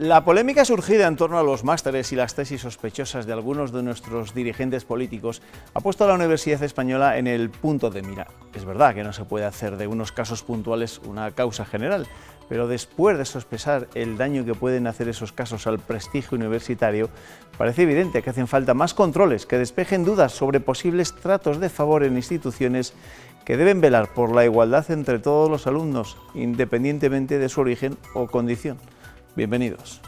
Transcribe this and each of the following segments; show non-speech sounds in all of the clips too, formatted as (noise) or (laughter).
La polémica surgida en torno a los másteres y las tesis sospechosas de algunos de nuestros dirigentes políticos ha puesto a la Universidad Española en el punto de mira. Es verdad que no se puede hacer de unos casos puntuales una causa general, pero después de sospechar el daño que pueden hacer esos casos al prestigio universitario, parece evidente que hacen falta más controles que despejen dudas sobre posibles tratos de favor en instituciones que deben velar por la igualdad entre todos los alumnos, independientemente de su origen o condición. Bienvenidos.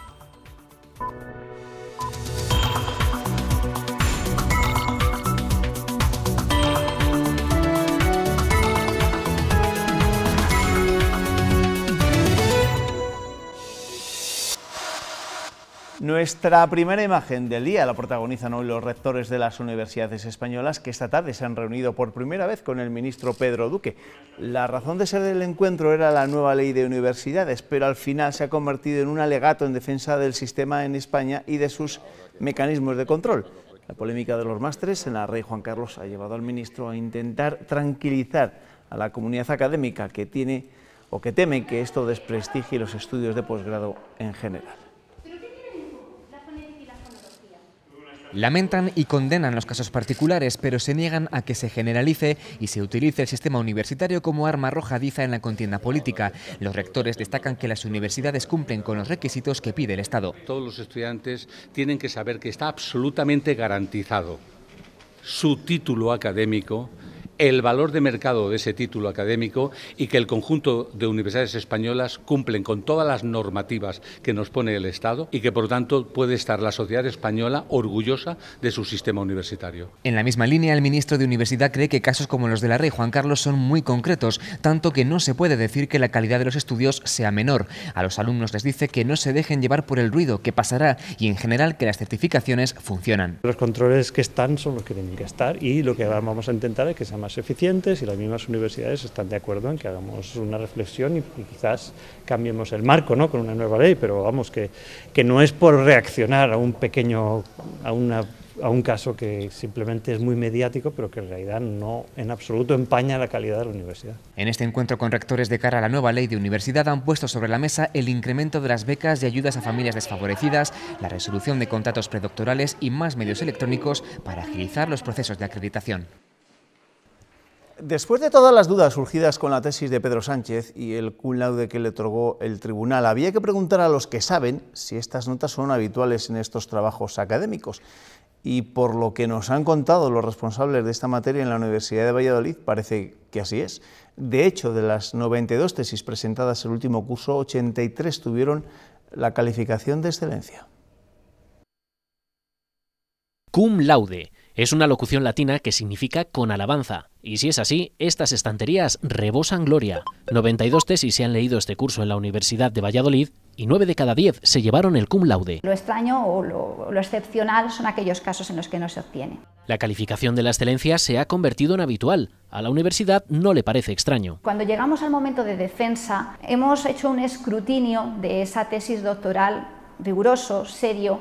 Nuestra primera imagen del día la protagonizan hoy los rectores de las universidades españolas que esta tarde se han reunido por primera vez con el ministro Pedro Duque. La razón de ser del encuentro era la nueva ley de universidades, pero al final se ha convertido en un alegato en defensa del sistema en España y de sus mecanismos de control. La polémica de los másteres en la Rey Juan Carlos ha llevado al ministro a intentar tranquilizar a la comunidad académica que tiene o que teme que esto desprestigie los estudios de posgrado en general. Lamentan y condenan los casos particulares, pero se niegan a que se generalice y se utilice el sistema universitario como arma arrojadiza en la contienda política. Los rectores destacan que las universidades cumplen con los requisitos que pide el Estado. Todos los estudiantes tienen que saber que está absolutamente garantizado su título académico el valor de mercado de ese título académico y que el conjunto de universidades españolas cumplen con todas las normativas que nos pone el Estado y que por tanto puede estar la sociedad española orgullosa de su sistema universitario. En la misma línea, el ministro de Universidad cree que casos como los de la Rey Juan Carlos son muy concretos, tanto que no se puede decir que la calidad de los estudios sea menor. A los alumnos les dice que no se dejen llevar por el ruido que pasará y en general que las certificaciones funcionan. Los controles que están son los que tienen que estar y lo que vamos a intentar es que sea eficientes y las mismas universidades están de acuerdo en que hagamos una reflexión y, quizás cambiemos el marco con una nueva ley, pero vamos, que, no es por reaccionar a un pequeño, a, a un caso que simplemente es muy mediático, pero que en realidad no en absoluto empaña la calidad de la universidad. En este encuentro con rectores de cara a la nueva ley de universidad han puesto sobre la mesa el incremento de las becas y ayudas a familias desfavorecidas, la resolución de contratos predoctorales y más medios electrónicos para agilizar los procesos de acreditación. Después de todas las dudas surgidas con la tesis de Pedro Sánchez y el cum laude que le otorgó el tribunal, había que preguntar a los que saben si estas notas son habituales en estos trabajos académicos. Y por lo que nos han contado los responsables de esta materia en la Universidad de Valladolid, parece que así es. De hecho, de las 92 tesis presentadas el último curso, 83 tuvieron la calificación de excelencia. Cum laude es una locución latina que significa con alabanza, y si es así, estas estanterías rebosan gloria. 92 tesis se han leído este curso en la Universidad de Valladolid y 9 de cada 10 se llevaron el cum laude. Lo extraño o lo, lo, excepcional son aquellos casos en los que no se obtiene. La calificación de la excelencia se ha convertido en habitual. A la universidad no le parece extraño. Cuando llegamos al momento de defensa, hemos hecho un escrutinio de esa tesis doctoral riguroso, serio,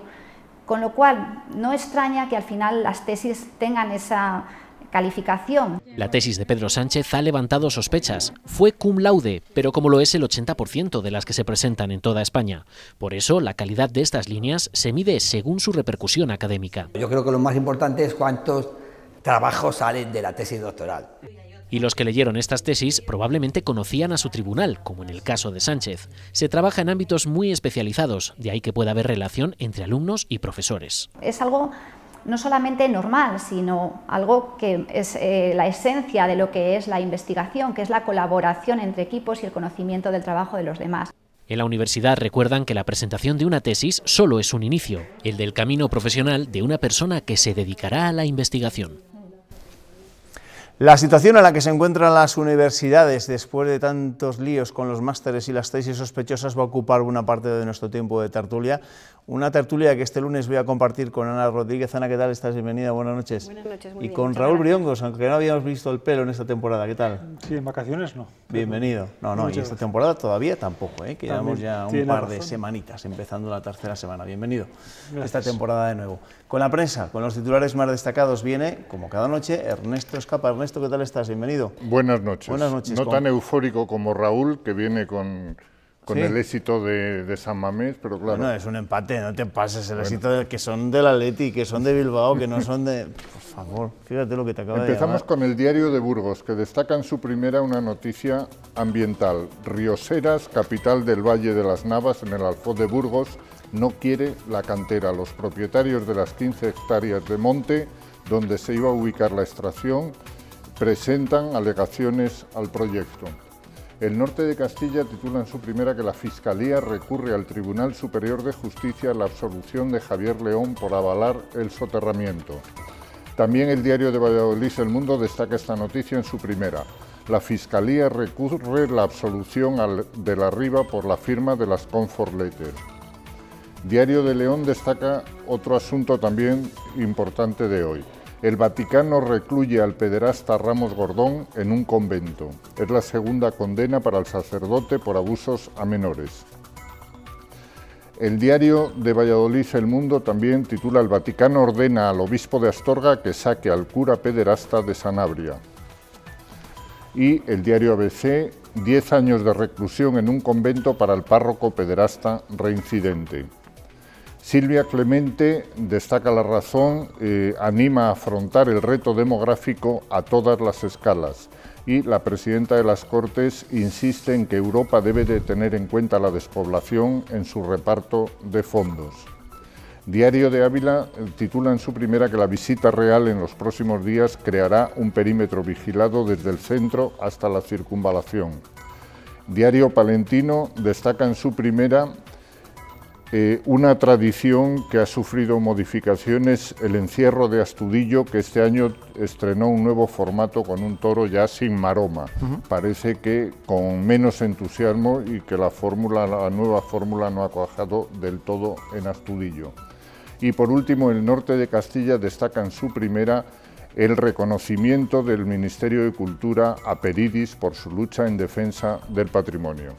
con lo cual, no extraña que al final las tesis tengan esa calificación. La tesis de Pedro Sánchez ha levantado sospechas. Fue cum laude, pero como lo es el 80% de las que se presentan en toda España. Por eso, la calidad de estas líneas se mide según su repercusión académica. Yo creo que lo más importante es cuántos trabajos salen de la tesis doctoral y los que leyeron estas tesis probablemente conocían a su tribunal, como en el caso de Sánchez. Se trabaja en ámbitos muy especializados, de ahí que pueda haber relación entre alumnos y profesores. Es algo no solamente normal, sino algo que es eh, la esencia de lo que es la investigación, que es la colaboración entre equipos y el conocimiento del trabajo de los demás. En la universidad recuerdan que la presentación de una tesis solo es un inicio, el del camino profesional de una persona que se dedicará a la investigación. La situación en la que se encuentran las universidades después de tantos líos con los másteres y las tesis sospechosas va a ocupar una parte de nuestro tiempo de tertulia. Una tertulia que este lunes voy a compartir con Ana Rodríguez. Ana, ¿qué tal estás? Bienvenida, buenas noches. Buenas noches, muy Y con Raúl Briongos, aunque no habíamos visto el pelo en esta temporada, ¿qué tal? Sí, en vacaciones no. Bienvenido. No, no, y esta temporada todavía tampoco, ¿eh? llevamos ya un par de semanitas, empezando la tercera semana. Bienvenido esta temporada de nuevo. Con la prensa, con los titulares más destacados, viene, como cada noche, Ernesto Escapa. Ernesto, ¿qué tal estás? Bienvenido. Buenas noches. Buenas noches. No tan eufórico como Raúl, que viene con con el éxito de, San Mamés, pero claro. No es un empate, no te pases el éxito de, que son del Atleti, que son de Bilbao, que no son de... Por favor, fíjate lo que te acaba Empezamos con el diario de Burgos, que destaca en su primera una noticia ambiental. Rioseras, capital del Valle de las Navas, en el Alfoz de Burgos, no quiere la cantera. Los propietarios de las 15 hectáreas de monte, donde se iba a ubicar la extracción, presentan alegaciones al proyecto. El norte de Castilla titula en su primera que la Fiscalía recurre al Tribunal Superior de Justicia la absolución de Javier León por avalar el soterramiento. También el diario de Valladolid El Mundo destaca esta noticia en su primera. La Fiscalía recurre la absolución de la Riva por la firma de las Comfort Letters. Diario de León destaca otro asunto también importante de hoy. El Vaticano recluye al pederasta Ramos Gordón en un convento. Es la segunda condena para el sacerdote por abusos a menores. El diario de Valladolid El Mundo también titula El Vaticano ordena al obispo de Astorga que saque al cura pederasta de Sanabria. Y el diario ABC, 10 años de reclusión en un convento para el párroco pederasta reincidente. Silvia Clemente destaca la razón, eh, anima a afrontar el reto demográfico a todas las escalas y la presidenta de las Cortes insiste en que Europa debe de tener en cuenta la despoblación en su reparto de fondos. Diario de Ávila eh, titula en su primera que la visita real en los próximos días creará un perímetro vigilado desde el centro hasta la circunvalación. Diario Palentino destaca en su primera eh, una tradición que ha sufrido modificaciones, el encierro de Astudillo, que este año estrenó un nuevo formato con un toro ya sin maroma. Parece que con menos entusiasmo y que la la nueva fórmula no ha cuajado del todo en Astudillo. Y por último, el norte de Castilla destaca en su primera el reconocimiento del Ministerio de Cultura a Peridis por su lucha en defensa del patrimonio.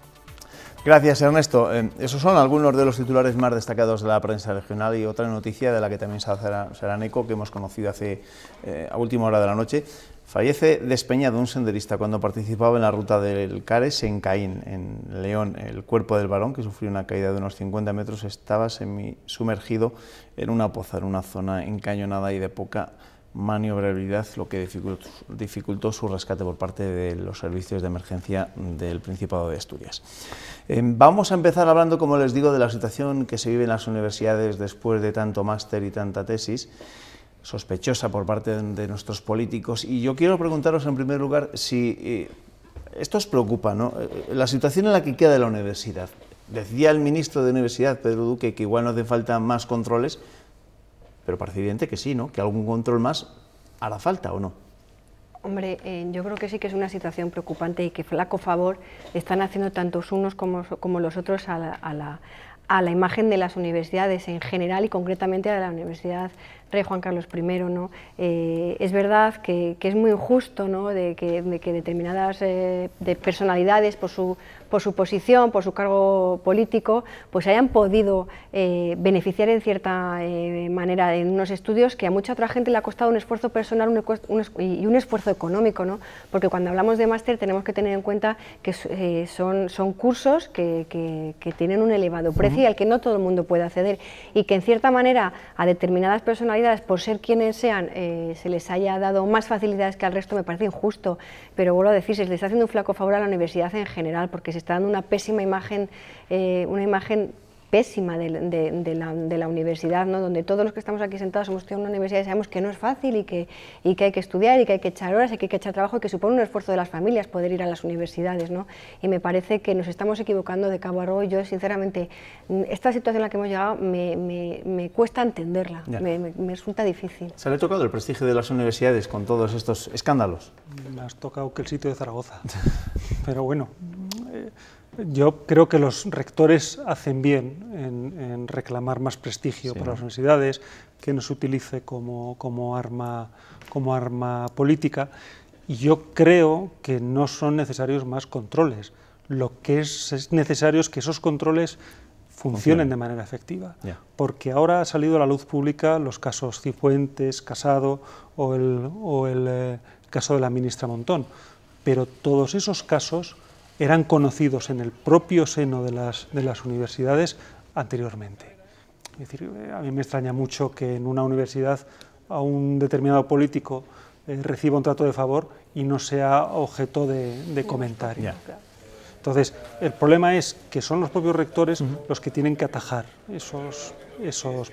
Gracias, Ernesto. Eh, esos son algunos de los titulares más destacados de la prensa regional y otra noticia de la que también se hará eco, que hemos conocido hace eh, a última hora de la noche. Fallece despeñado un senderista cuando participaba en la ruta del Cares en Caín, en León. El cuerpo del varón, que sufrió una caída de unos 50 metros, estaba semi sumergido en una poza, en una zona encañonada y de poca maniobrabilidad, lo que dificultó, su rescate por parte de los servicios de emergencia del Principado de Asturias. Eh, vamos a empezar hablando, como les digo, de la situación que se vive en las universidades después de tanto máster y tanta tesis, sospechosa por parte de, nuestros políticos. Y yo quiero preguntaros, en primer lugar, si eh, esto os preocupa, ¿no? Eh, la situación en la que queda la universidad. Decía el ministro de Universidad, Pedro Duque, que igual no hace falta más controles, pero parece evidente que sí, ¿no? Que algún control más hará falta o no. Hombre, eh, yo creo que sí que es una situación preocupante y que flaco favor están haciendo tantos unos como, los otros a la, a la imagen de las universidades en general y concretamente a la Universidad rey Juan Carlos I. ¿no? Eh, es verdad que, es muy injusto ¿no? de, que, determinadas eh, personalidades, por su, por su posición, por su cargo político, pues hayan podido eh, beneficiar en cierta manera en unos estudios que a mucha otra gente le ha costado un esfuerzo personal y un esfuerzo económico, ¿no? porque cuando hablamos de máster tenemos que tener en cuenta que son, son cursos que, tienen un elevado precio y al que no todo el mundo puede acceder y que en cierta manera a determinadas personalidades por ser quienes sean, eh, se les haya dado más facilidades que al resto, me parece injusto. Pero vuelvo a decir, se les está haciendo un flaco favor a la universidad en general, porque se está dando una pésima imagen, eh, una imagen pésima de, la, universidad, ¿no? donde todos los que estamos aquí sentados hemos estudiado una universidad y sabemos que no es fácil y que, hay que estudiar y que hay que echar horas y que hay que echar trabajo y que supone un esfuerzo de las familias poder ir a las universidades. ¿no? Y me parece que nos estamos equivocando de cabo a rojo. Yo, sinceramente, mm, esta situación en la que hemos llegado me, cuesta entenderla, me, resulta difícil. ¿Se le ha tocado el prestigio de las universidades con todos estos escándalos? Me ha tocado que el sitio de Zaragoza, (laughs) pero bueno... Eh, yo creo que los rectores hacen bien en, reclamar más prestigio para las universidades, que no se utilice como, arma, política. yo creo que no son necesarios más controles. Lo que es, necesario es que esos controles funcionen de manera efectiva. Porque ahora ha salido a la luz pública los casos Cifuentes, Casado o el, eh, caso de la ministra Montón. Pero todos esos casos eran conocidos en el propio seno de las, universidades anteriormente. Es decir, eh, a mí me extraña mucho que en una universidad a un determinado político eh, reciba un trato de favor y no sea objeto de, de comentario. Entonces, el problema es que son los propios rectores los que tienen que atajar esos,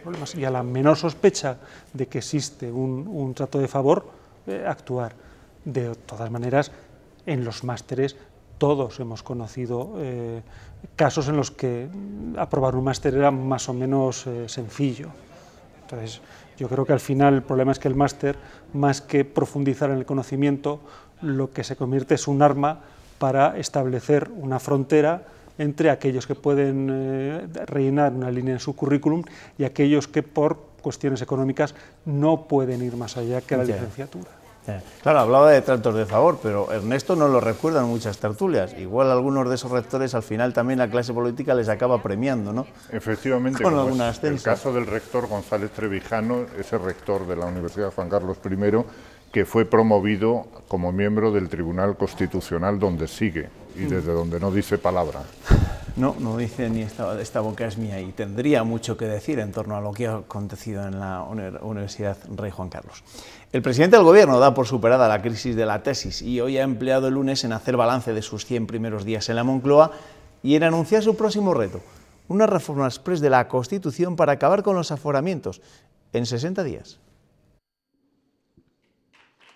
problemas y a la menor sospecha de que existe un, trato de favor, eh, actuar. De todas maneras, en los másteres todos hemos conocido eh, casos en los que aprobar un máster era más o menos eh, sencillo. Entonces, yo creo que al final el problema es que el máster, más que profundizar en el conocimiento, lo que se convierte es un arma para establecer una frontera entre aquellos que pueden eh, rellenar una línea en su currículum y aquellos que por cuestiones económicas no pueden ir más allá que la licenciatura. Eh. Claro, hablaba de tratos de favor, pero Ernesto no lo recuerda en muchas tertulias. Igual algunos de esos rectores al final también la clase política les acaba premiando, ¿no? Efectivamente, el caso del rector González Trevijano, ese rector de la Universidad Juan Carlos I, que fue promovido como miembro del Tribunal Constitucional donde sigue y mm. desde donde no dice palabra. No, no dice ni esta, esta, boca es mía y tendría mucho que decir en torno a lo que ha acontecido en la Universidad Rey Juan Carlos. El presidente del Gobierno da por superada la crisis de la tesis y hoy ha empleado el lunes en hacer balance de sus 100 primeros días en la Moncloa y en anunciar su próximo reto, una reforma express de la Constitución para acabar con los aforamientos en 60 días.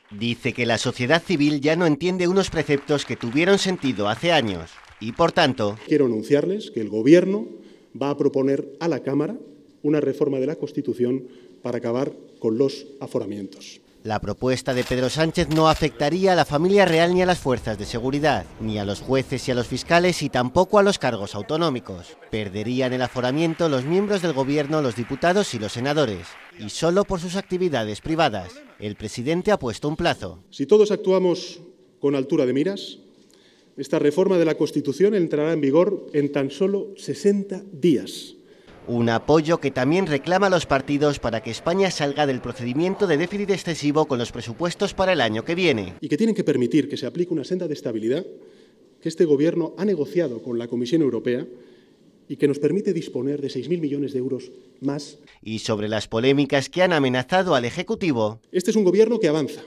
Dice que la sociedad civil ya no entiende unos preceptos que tuvieron sentido hace años y, por tanto... Quiero anunciarles que el Gobierno va a proponer a la Cámara una reforma de la Constitución para acabar con los aforamientos. La propuesta de Pedro Sánchez no afectaría a la familia real ni a las fuerzas de seguridad, ni a los jueces y a los fiscales y tampoco a los cargos autonómicos. Perderían el aforamiento los miembros del gobierno, los diputados y los senadores, y solo por sus actividades privadas. El presidente ha puesto un plazo. Si todos actuamos con altura de miras, esta reforma de la Constitución entrará en vigor en tan solo 60 días. Un apoyo que también reclama a los partidos para que España salga del procedimiento de déficit excesivo con los presupuestos para el año que viene. Y que tienen que permitir que se aplique una senda de estabilidad que este Gobierno ha negociado con la Comisión Europea y que nos permite disponer de 6.000 millones de euros más. Y sobre las polémicas que han amenazado al Ejecutivo. Este es un Gobierno que avanza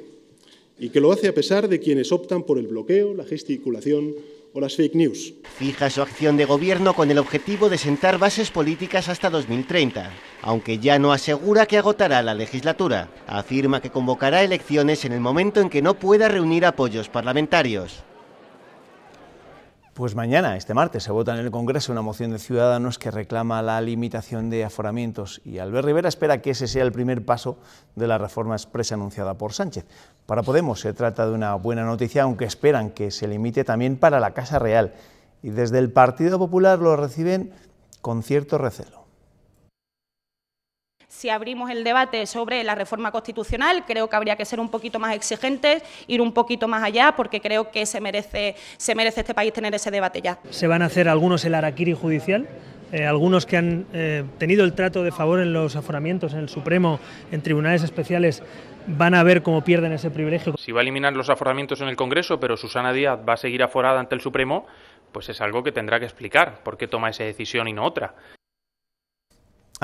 y que lo hace a pesar de quienes optan por el bloqueo, la gesticulación, news. Fija su acción de gobierno con el objetivo de sentar bases políticas hasta 2030, aunque ya no asegura que agotará la legislatura. Afirma que convocará elecciones en el momento en que no pueda reunir apoyos parlamentarios. Pues mañana, este martes, se vota en el Congreso una moción de Ciudadanos que reclama la limitación de aforamientos y Albert Rivera espera que ese sea el primer paso de la reforma expresa anunciada por Sánchez. Para Podemos se trata de una buena noticia, aunque esperan que se limite también para la Casa Real y desde el Partido Popular lo reciben con cierto recelo si abrimos el debate sobre la reforma constitucional, creo que habría que ser un poquito más exigentes, ir un poquito más allá, porque creo que se merece, se merece este país tener ese debate ya. ¿Se van a hacer algunos el araquiri judicial? Eh, algunos que han eh, tenido el trato de favor en los aforamientos, en el Supremo, en tribunales especiales, van a ver cómo pierden ese privilegio. Si va a eliminar los aforamientos en el Congreso, pero Susana Díaz va a seguir aforada ante el Supremo, pues es algo que tendrá que explicar por qué toma esa decisión y no otra.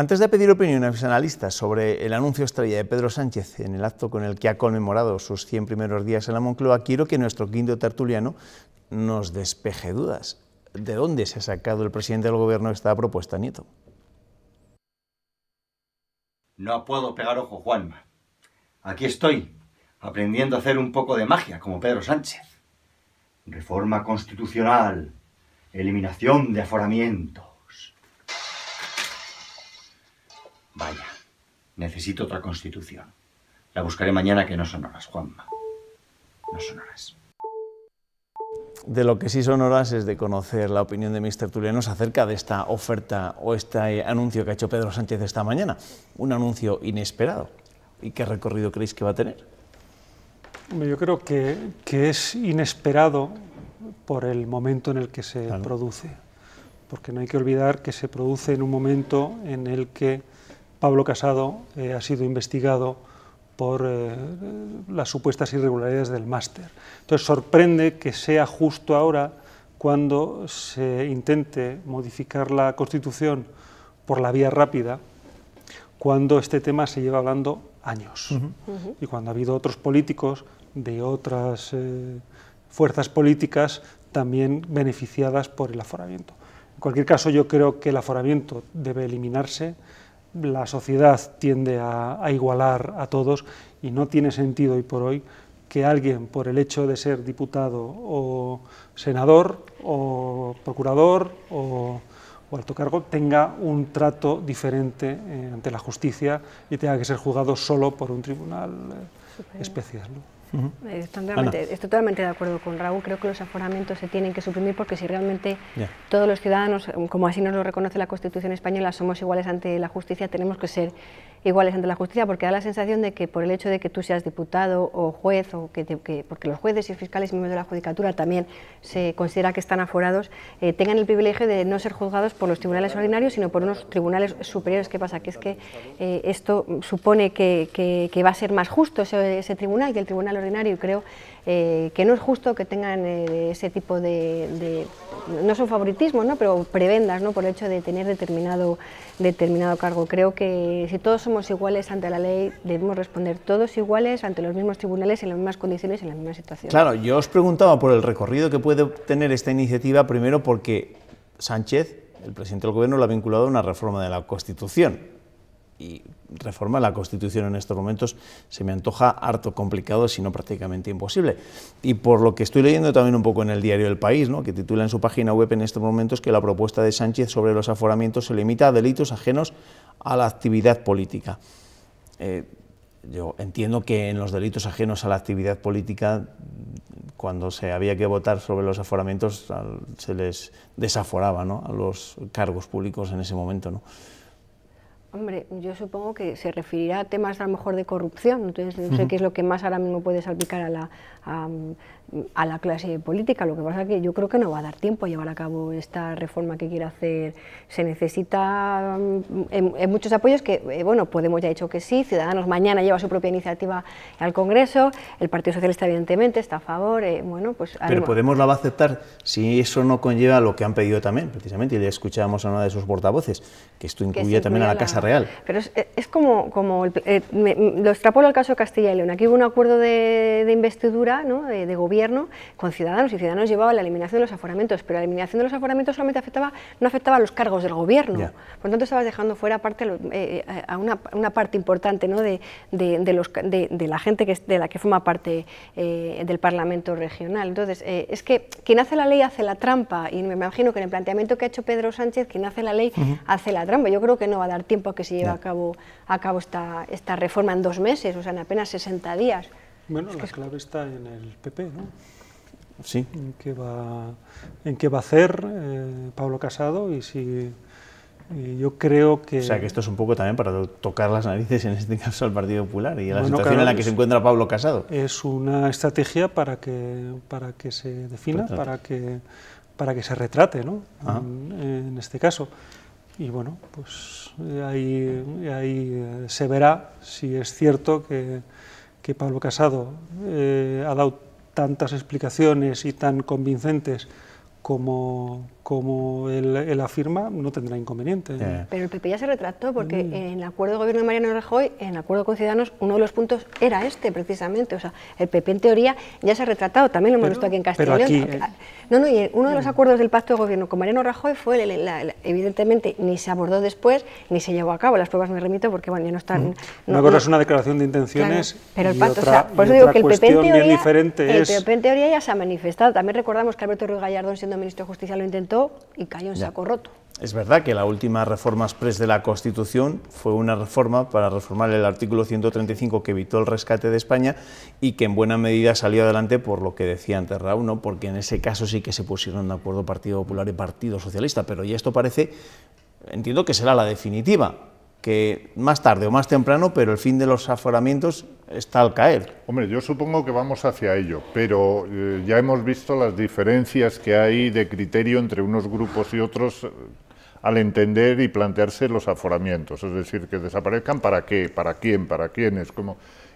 Antes de pedir opinión a mis analistas sobre el anuncio estrella de Pedro Sánchez en el acto con el que ha conmemorado sus 100 primeros días en la Moncloa, quiero que nuestro quinto tertuliano nos despeje dudas. ¿De dónde se ha sacado el presidente del gobierno esta propuesta, Nieto? No puedo pegar ojo, Juanma. Aquí estoy, aprendiendo a hacer un poco de magia, como Pedro Sánchez. Reforma constitucional, eliminación de aforamiento, Vaya, necesito otra constitución. La buscaré mañana que no son horas, Juanma. No son horas. De lo que sí son horas es de conocer la opinión de Mr. turenos acerca de esta oferta o este anuncio que ha hecho Pedro Sánchez esta mañana. Un anuncio inesperado. ¿Y qué recorrido creéis que va a tener? Yo creo que, es inesperado por el momento en el que se produce. Porque no hay que olvidar que se produce en un momento en el que Pablo Casado eh, ha sido investigado por eh, las supuestas irregularidades del máster. Entonces sorprende que sea justo ahora cuando se intente modificar la Constitución por la vía rápida, cuando este tema se lleva hablando años y cuando ha habido otros políticos de otras eh, fuerzas políticas también beneficiadas por el aforamiento. En cualquier caso, yo creo que el aforamiento debe eliminarse la sociedad tiende a, igualar a todos y no tiene sentido hoy por hoy que alguien, por el hecho de ser diputado o senador o procurador o, alto cargo, tenga un trato diferente eh, ante la justicia y tenga que ser juzgado solo por un tribunal eh, especial totalmente, estoy totalmente de acuerdo con Raúl. Creo que los aforamientos se tienen que suprimir porque si realmente todos los ciudadanos, como así nos lo reconoce la Constitución española, somos iguales ante la justicia, tenemos que ser iguales ante la justicia porque da la sensación de que por el hecho de que tú seas diputado o juez, o que, porque los jueces y fiscales miembros de la judicatura también se considera que están aforados, eh, tengan el privilegio de no ser juzgados por los tribunales ordinarios, sino por unos tribunales superiores. ¿Qué pasa? Que es que eh, esto supone que, va a ser más justo ese, ese tribunal que el tribunal ordinario creo eh, que no es justo que tengan eh, ese tipo de, no son favoritismos, ¿no? pero prebendas por el hecho de tener determinado, determinado cargo. Creo que si todos somos iguales ante la ley, debemos responder todos iguales ante los mismos tribunales, en las mismas condiciones, y en las mismas situaciones. Claro, yo os preguntaba por el recorrido que puede tener esta iniciativa, primero porque Sánchez, el presidente del Gobierno, lo ha vinculado a una reforma de la Constitución y reformar la Constitución en estos momentos se me antoja harto complicado, si no prácticamente imposible. Y por lo que estoy leyendo también un poco en el diario El País, ¿no? que titula en su página web en estos momentos que la propuesta de Sánchez sobre los aforamientos se limita a delitos ajenos a la actividad política. Eh, yo entiendo que en los delitos ajenos a la actividad política, cuando se había que votar sobre los aforamientos, se les desaforaba ¿no? a los cargos públicos en ese momento. ¿no? Hombre, yo supongo que se referirá a temas a lo mejor de corrupción, entonces no sé qué es lo que más ahora mismo puede salpicar a la, a la clase política. Lo que pasa es que yo creo que no va a dar tiempo a llevar a cabo esta reforma que quiere hacer. Se necesita mm, muchos apoyos que, eh, bueno, Podemos ya ha dicho que sí, Ciudadanos mañana lleva su propia iniciativa al Congreso, el Partido Socialista evidentemente está a favor, eh, bueno, pues... Pero Podemos la va a aceptar si eso no conlleva lo que han pedido también, precisamente, y le escuchábamos a una de sus portavoces, que esto incluye también a la, Casa Real. Pero es, eh, como, como lo extrapolo al caso Castilla y León, aquí hubo un acuerdo de, investidura, ¿no?, de gobierno, con Ciudadanos y Ciudadanos llevaba la eliminación de los aforamientos, pero la eliminación de los aforamientos solamente afectaba, no afectaba a los cargos del gobierno. Por lo tanto, estabas dejando fuera parte, eh, eh, a una, parte importante de, la gente que, de la que forma parte eh, del Parlamento regional. Entonces, es que quien hace la ley hace la trampa y me imagino que en el planteamiento que ha hecho Pedro Sánchez, quien hace la ley hace la trampa. Yo creo que no va a dar tiempo a que se lleve a cabo, a cabo esta, esta reforma en dos meses, o sea, en apenas 60 días. Bueno, la clave está en el PP, ¿no? Sí. En qué va, a hacer eh, Pablo Casado y si yo creo que... O sea, que esto es un poco también para tocar las narices, en este caso, al Partido Popular y a la situación en la que se encuentra Pablo Casado. Es una estrategia para que, para que se defina, para que, para que se retrate, ¿no? En, este caso. Y bueno, pues eh, ahí, ahí eh, se verá si es cierto que que Pablo Casado eh, ha dado tantas explicaciones y tan convincentes como como él, afirma, no tendrá inconveniente. ¿eh? Pero el PP ya se retractó porque mm. en el acuerdo de gobierno de Mariano Rajoy, en el acuerdo con Ciudadanos, uno de los puntos era este precisamente. O sea, el PP en teoría ya se ha retratado, también lo hemos visto aquí en Castellón. Ah, no, no, y uno de los mm. acuerdos del pacto de gobierno con Mariano Rajoy fue, el, evidentemente, ni se abordó después, ni se llevó a cabo. Las pruebas me remito porque, bueno, ya no están... Mm. No, es una declaración de intenciones pero el pacto, o sea, por eso digo que el PP, en teoría, el PP en teoría ya se ha manifestado. También recordamos que Alberto Ruiz Gallardón, siendo ministro de Justicia, lo intentó y cayó en saco roto. Es verdad que la última reforma express de la Constitución fue una reforma para reformar el artículo 135 que evitó el rescate de España y que en buena medida salió adelante por lo que decía antes Raúl, ¿no? porque en ese caso sí que se pusieron de acuerdo Partido Popular y Partido Socialista, pero ya esto parece, entiendo que será la definitiva, que más tarde o más temprano, pero el fin de los aforamientos está al caer. Hombre, yo supongo que vamos hacia ello, pero eh, ya hemos visto las diferencias que hay de criterio entre unos grupos y otros eh, al entender y plantearse los aforamientos, es decir, que desaparezcan para qué, para quién, para quiénes?, es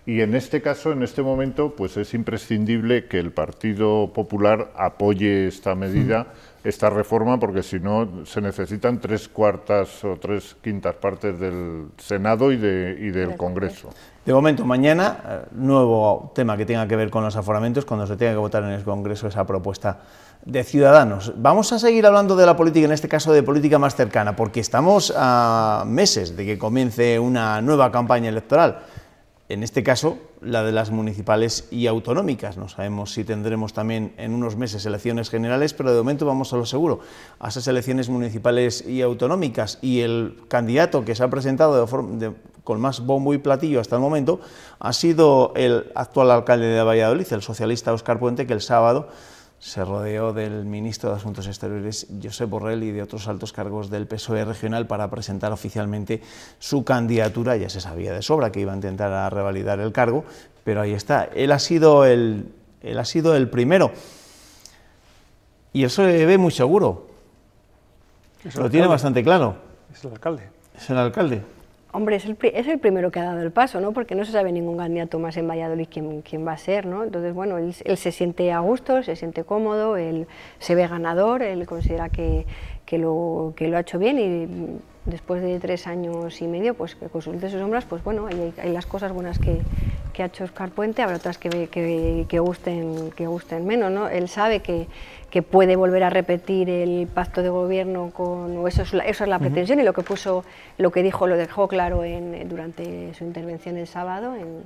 y en este caso, en este momento, pues es imprescindible que el Partido Popular apoye esta medida, esta reforma, porque si no se necesitan tres cuartas o tres quintas partes del Senado y, y del Congreso. De momento, mañana, eh, nuevo tema que tenga que ver con los aforamientos, cuando se tenga que votar en el Congreso esa propuesta de Ciudadanos. Vamos a seguir hablando de la política, en este caso de política más cercana, porque estamos a meses de que comience una nueva campaña electoral en este caso la de las municipales y autonómicas. No sabemos si tendremos también en unos meses elecciones generales, pero de momento vamos a lo seguro, a esas elecciones municipales y autonómicas. Y el candidato que se ha presentado de con más bombo y platillo hasta el momento ha sido el actual alcalde de Valladolid, el socialista Óscar Puente, que el sábado se rodeó del ministro de Asuntos Exteriores, Josep Borrell, y de otros altos cargos del PSOE regional para presentar oficialmente su candidatura. Ya se sabía de sobra que iba a intentar revalidar el cargo, pero ahí está. Él ha sido el, él ha sido el primero. Y eso se ve muy seguro. Lo tiene bastante claro. Es el alcalde. Es el alcalde hombre, es el, es el, primero que ha dado el paso, ¿no? Porque no se sabe ningún candidato más en Valladolid quién, va a ser, ¿no? Entonces, bueno, él, él, se siente a gusto, se siente cómodo, él se ve ganador, él considera que, lo, lo ha hecho bien y después de tres años y medio, pues que consulte sus sombras, pues bueno, hay las cosas buenas que, que ha hecho Oscar Puente, habrá otras que, gusten, que gusten menos. ¿no? Él sabe que, puede volver a repetir el pacto de gobierno, con, eso, es la, eso es la pretensión y lo que puso, lo que dijo, lo dejó claro en, durante su intervención el sábado, en,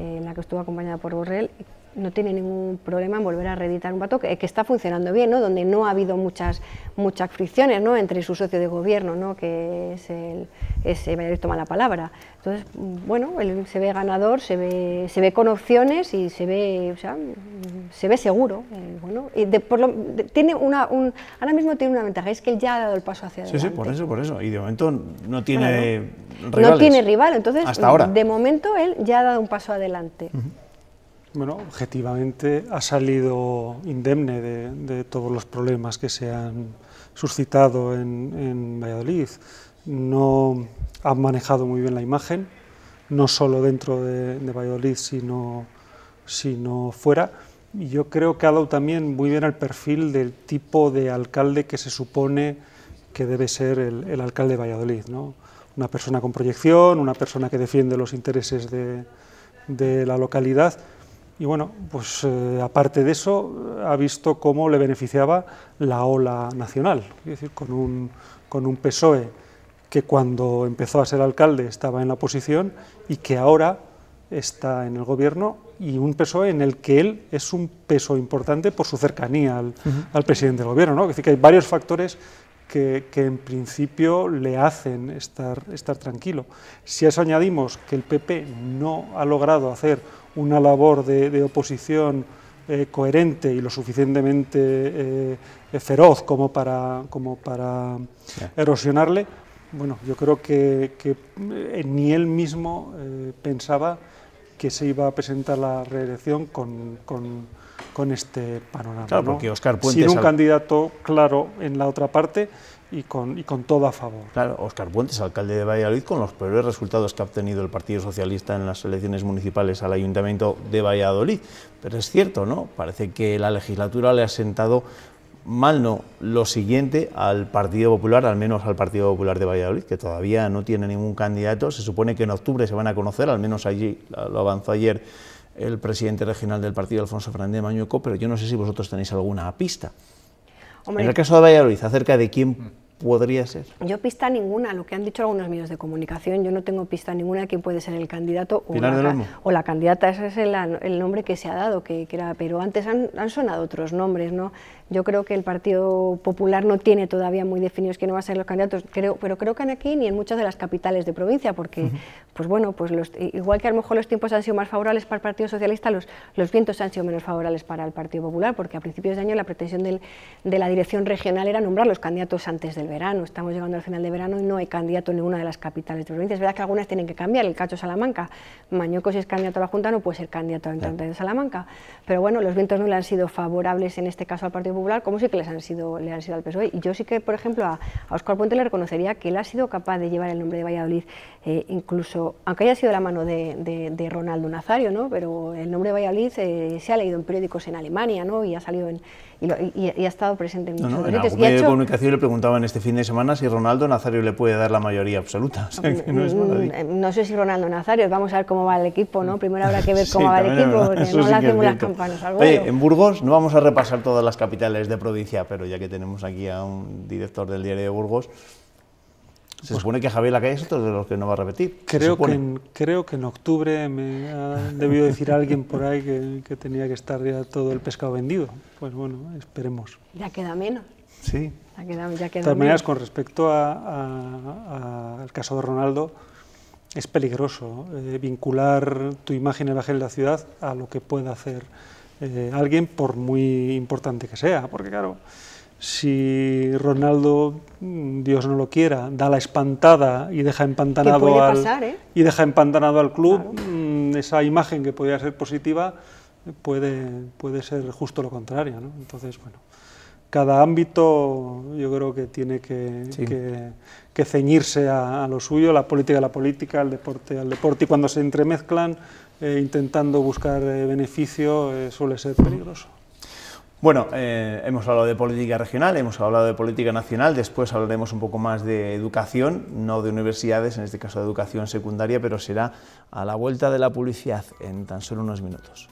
en la que estuvo acompañada por Borrell, no tiene ningún problema en volver a reeditar un pato... Eh, que, está funcionando bien, ¿no? donde no ha habido muchas, muchas fricciones ¿no? entre su socio de gobierno, ¿no? que es el es eh, toma la palabra. Entonces, bueno, él se ve ganador, se ve, se ve con opciones y se ve, o sea, se ve seguro. Eh, bueno, y tiene una, ahora mismo tiene una ventaja, es que él ya ha dado el paso hacia adelante. Sí, sí, por eso, por eso. Y de momento no tiene no. tiene rival, entonces, de momento él ya ha dado un paso adelante bueno, objetivamente ha salido indemne de, todos los problemas que se han suscitado en, Valladolid. No han manejado muy bien la imagen, no solo dentro de, Valladolid, sino, sino fuera. Y yo creo que ha dado también muy bien al perfil del tipo de alcalde que se supone que debe ser el, el alcalde de Valladolid. ¿no? Una persona con proyección, una persona que defiende los intereses de, de la localidad y bueno, pues eh, aparte de eso, ha visto cómo le beneficiaba la ola nacional, es decir, con un, con un PSOE que cuando empezó a ser alcalde estaba en la oposición y que ahora está en el gobierno y un PSOE en el que él es un peso importante por su cercanía al, presidente del gobierno. ¿no? Es decir, que hay varios factores que, en principio le hacen estar, estar tranquilo. Si a eso añadimos que el PP no ha logrado hacer una labor de, oposición eh, coherente y lo suficientemente eh, eh, feroz como para, como para erosionarle, bueno, yo creo que, ni él mismo pensaba que se iba a presentar la reelección con, con, este panorama. Claro, porque Oscar Puente Sin un candidato claro en la otra parte y con, todo a favor. Claro, Oscar Puentes, alcalde de Valladolid, con los peores resultados que ha obtenido el Partido Socialista en las elecciones municipales al Ayuntamiento de Valladolid. Pero es cierto, ¿no? Parece que la legislatura le ha sentado mal no lo siguiente al Partido Popular, al menos al Partido Popular de Valladolid, que todavía no tiene ningún candidato. Se supone que en octubre se van a conocer, al menos allí lo avanzó ayer el presidente regional del partido, Alfonso Fernández Mañueco, pero yo no sé si vosotros tenéis alguna pista en el caso de Valladolid, acerca de quién mm. podría ser. Yo pista ninguna, lo que han dicho algunos medios de comunicación, yo no tengo pista ninguna de quién puede ser el candidato o, la, candidata, ese es el, nombre que se ha dado, que, pero antes han sonado otros nombres, ¿no? Yo creo que el Partido Popular no tiene todavía muy definidos quiénes va a ser los candidatos, creo, pero creo que en aquí ni en muchas de las capitales de provincia, porque, pues bueno, pues los, igual que a lo mejor los tiempos han sido más favorables para el Partido Socialista, los, vientos han sido menos favorables para el Partido Popular, porque a principios de año la pretensión de la dirección regional era nombrar los candidatos antes del verano. Estamos llegando al final de verano y no hay candidato en ninguna de las capitales de provincia. Es verdad que algunas tienen que cambiar, el cacho Salamanca. Mañocos si es candidato a la Junta, no puede ser candidato a la de Salamanca. Pero bueno, los vientos no le han sido favorables en este caso al Partido Popular como sí que les han sido, le han sido al PSOE. Y yo sí que, por ejemplo, a, Oscar Puente le reconocería que él ha sido capaz de llevar el nombre de Valladolid, eh, incluso, aunque haya sido la mano de, Ronaldo Nazario, ¿no? pero el nombre de Valladolid eh, se ha leído en periódicos en Alemania ¿no? y ha salido y, ha estado presente en muchos no, no, En de comunicación le preguntaban este fin de semana si Ronaldo Nazario le puede dar la mayoría absoluta. Mm, no, sé si Ronaldo Nazario, vamos a ver cómo va el equipo, ¿no? Primero habrá que ver (laughs) cómo va el equipo, las campanas en Burgos no vamos a repasar todas las capitales es de provincia, pero ya que tenemos aquí a un director del diario de Burgos, se pues supone que Javier Lacalle es otro de los que no va a repetir. Creo, que en, creo que en octubre me ha debido decir alguien por ahí que, tenía que estar ya todo el pescado vendido. Pues bueno, esperemos. Ya queda menos. Sí. Ya queda, ya de todas maneras, con respecto al caso de Ronaldo, es peligroso eh, vincular tu imagen en la imagen de la ciudad a lo que pueda hacer eh, alguien por muy importante que sea, porque claro, si Ronaldo, mm, Dios no lo quiera, da la espantada y deja empantanado, al, ¿eh? y deja empantanado al club, mm, esa imagen que podría ser positiva puede, puede ser justo lo contrario. Entonces, bueno, cada ámbito yo creo que tiene que, ceñirse a, a, lo suyo, la política a la política, el deporte al deporte, y cuando se entremezclan eh, intentando buscar eh, beneficio eh, suele ser peligroso. Bueno, hemos hablado de política regional, hemos hablado de política nacional, después hablaremos un poco más de educación, no de universidades, en este caso de educación secundaria, pero será a la vuelta de la publicidad en tan solo unos minutos.